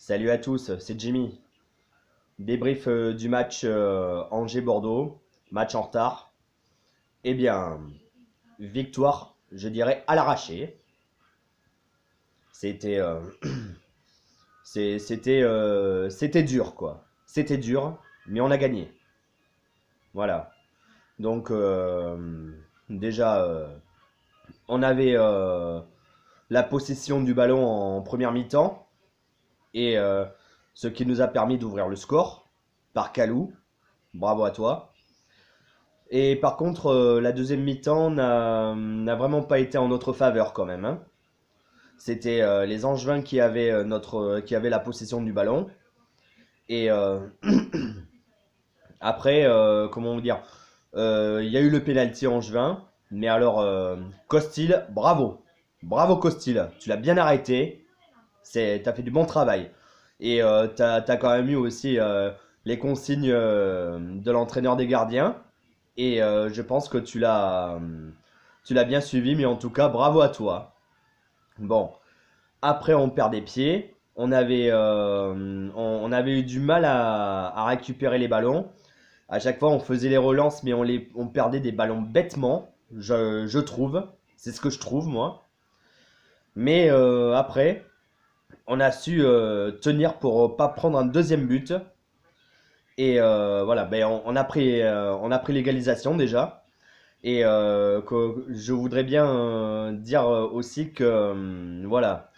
Salut à tous, c'est Jimmy. Débrief euh, du match euh, Angers-Bordeaux, match en retard. Eh bien, victoire, je dirais, à l'arraché. C'était. Euh, c'était c'était dur, quoi. C'était dur, mais on a gagné. Voilà. Donc, déjà, on avait la possession du ballon en première mi-temps et euh, ce qui nous a permis d'ouvrir le score par Calou. Bravo à toi. Et par contre, euh, la deuxième mi-temps n'a vraiment pas été en notre faveur quand même. Hein. C'était euh, les Angevins qui avaient, notre, qui avaient la possession du ballon. Et après, comment dire, il y a eu le pénalty Angevin. Mais alors, Costil, bravo. Bravo Costil, tu l'as bien arrêté c'est t'as fait du bon travail. Et euh, t'as as quand même eu aussi euh, les consignes euh, de l'entraîneur des gardiens. Et je pense que tu l'as tu l'as bien suivi, mais en tout cas, bravo à toi. Bon, après on perd des pieds. On avait, on, avait eu du mal à, récupérer les ballons. À chaque fois, on faisait les relances, mais on, les, on perdait des ballons bêtement, je, je trouve. C'est ce que je trouve, moi. Mais après, on a su euh, tenir pour euh, pas prendre un deuxième but. Et euh, voilà, ben, on, a pris, pris l'égalisation déjà. Et je voudrais bien dire aussi que voilà,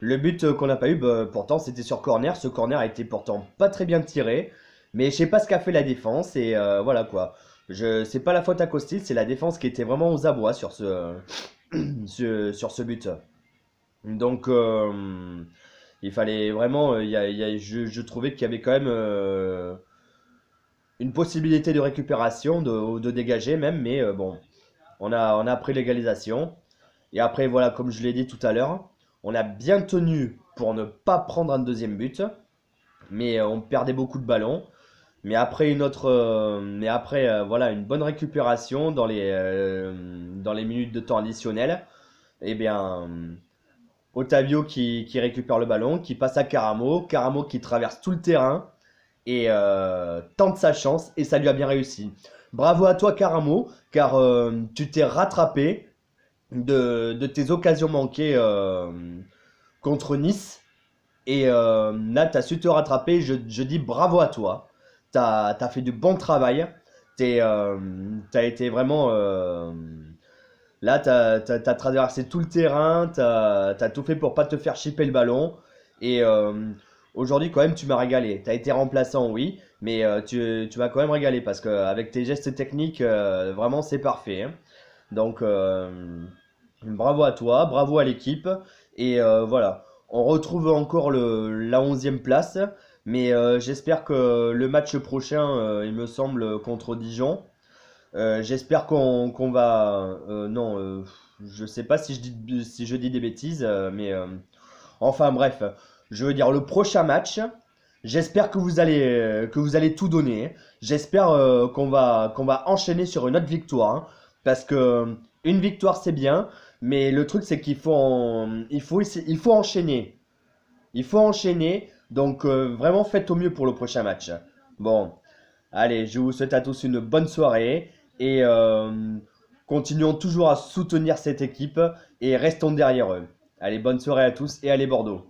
le but qu'on n'a pas eu, ben, pourtant, c'était sur corner. Ce corner a été pourtant pas très bien tiré. Mais je sais pas ce qu'a fait la défense. Et voilà quoi. Je, c'est pas la faute à Costil, c'est la défense qui était vraiment aux abois sur ce, sur, ce but. Donc, il fallait vraiment. Euh, il y a, je, trouvais qu'il y avait quand même euh, une possibilité de récupération, de, de dégager même, mais euh, bon, on a, on a pris l'égalisation. Et après, voilà, comme je l'ai dit tout à l'heure, on a bien tenu pour ne pas prendre un deuxième but, mais on perdait beaucoup de ballons. Mais après une autre, mais après voilà une bonne récupération dans les dans les minutes de temps additionnel, eh bien Otavio qui, récupère le ballon, qui passe à Caramo, Caramo qui traverse tout le terrain et euh, tente sa chance et ça lui a bien réussi. Bravo à toi Caramo car euh, tu t'es rattrapé de, tes occasions manquées euh, contre Nice et là tu as su te rattraper, je, dis bravo à toi, tu as, as, fait du bon travail, tu as été vraiment... Là, tu as, traversé tout le terrain, tu as, tout fait pour pas te faire chipper le ballon. Et euh, aujourd'hui, quand même, tu m'as régalé. Tu as été remplaçant, oui, mais euh, tu, tu m'as quand même régalé parce qu'avec tes gestes techniques, euh, vraiment, c'est parfait. Hein. Donc, bravo à toi, bravo à l'équipe. Et voilà, on retrouve encore la 11e place. Mais j'espère que le match prochain, il me semble, contre Dijon, euh, j'espère qu'on va. Euh, non, euh, je sais pas si je dis, si je dis des bêtises, mais. enfin, bref. Je veux dire, le prochain match. J'espère que vous allez que vous allez tout donner. J'espère qu'on va qu'on va enchaîner sur une autre victoire, hein, parce que une victoire c'est bien, mais le truc c'est qu'il faut il faut enchaîner. Il faut enchaîner. Donc vraiment faites au mieux pour le prochain match. Bon, allez, je vous souhaite à tous une bonne soirée et euh, continuons toujours à soutenir cette équipe et restons derrière eux. Allez, bonne soirée à tous et allez Bordeaux.